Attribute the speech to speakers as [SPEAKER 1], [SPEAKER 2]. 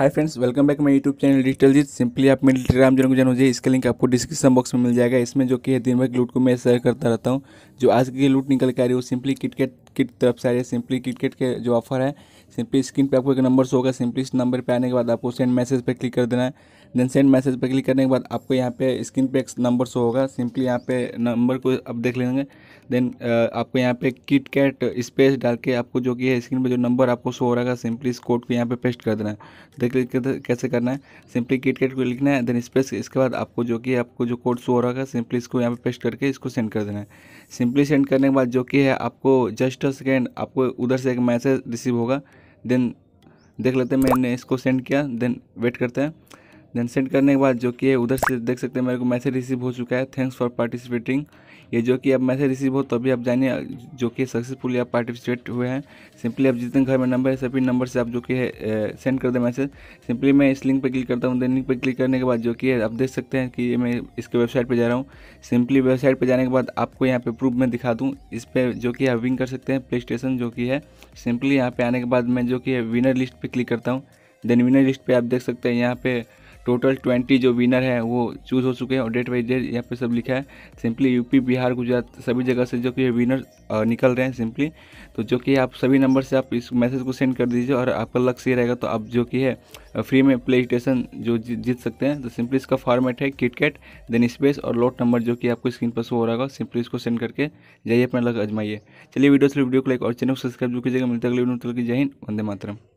[SPEAKER 1] hi friends welcome back my YouTube channel digital Jeet simply आप मेरे Telegram channel को जान मुझे इसका लिंक आपको डिस्क्रिप्शन बॉक्स में मिल जाएगा इसमें जो कि है दिन भर लूट को मैं शेयर करता रहता हूँ जो आज की लूट निकल के आ रही है वो सिंपली किटकेट किट तरफ से आ रही है सिंपली किटकेट के जो ऑफर है सिंपली स्क्रीन पर आपको एक नंबर शो होगा सिंपली इस नंबर पर आने के बाद आपको सेंड मैसेज पर क्लिक कर देना है देन सेंड मैसेज पर क्लिक करने के बाद आपको यहाँ पे स्क्रीन पे एक नंबर शो होगा सिंपली यहाँ पे नंबर को आप देख लेंगे देन uh, आपको यहाँ पे किट कैट स्पेस डाल के आपको जो कि है स्क्रीन पे जो नंबर आपको शो हो रहा है सिंपली इस कोड को यहाँ पे पेस्ट कर देना है देख कैसे करना है सिंपली किट कैट को लिखना है देन स्पेस इसके बाद आपको जो कि आपको जो कोड शो हो रहा है सिंपली इसको यहाँ पे पेस्ट करके इसको सेंड कर देना है सिंपली सेंड करने के बाद जो कि है आपको जस्ट अ सेकेंड आपको उधर से एक मैसेज रिसीव होगा देन देख लेते हैं मैंने इसको सेंड किया देन वेट करते हैं देन सेंड करने के बाद जो कि उधर से देख सकते हैं मेरे को मैसेज रिसीव हो चुका है थैंक्स फॉर पार्टिसिपेटिंग ये जो कि अब मैसेज रिसीव हो तभी आप जानिए जो कि सक्सेसफुली आप पार्टिसिपेट हुए हैं सिंपली आप जितने घर में नंबर है सभी नंबर से आप जो कि सेंड कर दें मैसेज सिंपली मैं इस लिंक पर क्लिक करता हूँ देन लिंक पर क्लिक करने के बाद जो कि आप देख सकते हैं कि मैं इसके वेबसाइट पर जा रहा हूँ सिंपली वेबसाइट पर जाने के बाद आपको यहाँ पर प्रूफ मैं दिखा दूँ इस पर जो कि आप विन कर सकते हैं प्ले स्टेशन जो कि है सिंपली यहाँ पर आने के बाद मैं जो कि विनर लिस्ट पर क्लिक करता हूँ देन विनर लिस्ट पर आप देख सकते हैं यहाँ पर टोटल ट्वेंटी जो विनर है वो चूज़ हो चुके हैं और डेट वाइज डेट यहाँ पे सब लिखा है सिंपली यूपी बिहार गुजरात सभी जगह से जो कि विनर निकल रहे हैं सिंपली तो जो कि आप सभी नंबर से आप इस मैसेज को सेंड कर दीजिए और आपका लक्ष्य ये रहेगा तो आप जो कि है फ्री में प्ले स्टेशन जो जीत सकते हैं तो सिंपली इसका फॉर्मेट है किटकेट देन स्पेस और लोट नंबर जो कि आपको स्क्रीन पर शो हो रहा होगा सिंपली इसको सेंड करके जाइए अपना लग आजमाइए चलिए वीडियो से वीडियो को लाइक और चैनल को सब्सक्राइब जो कीजिएगा मिलते अगले वीडियो जय हिंद वंदे मातरम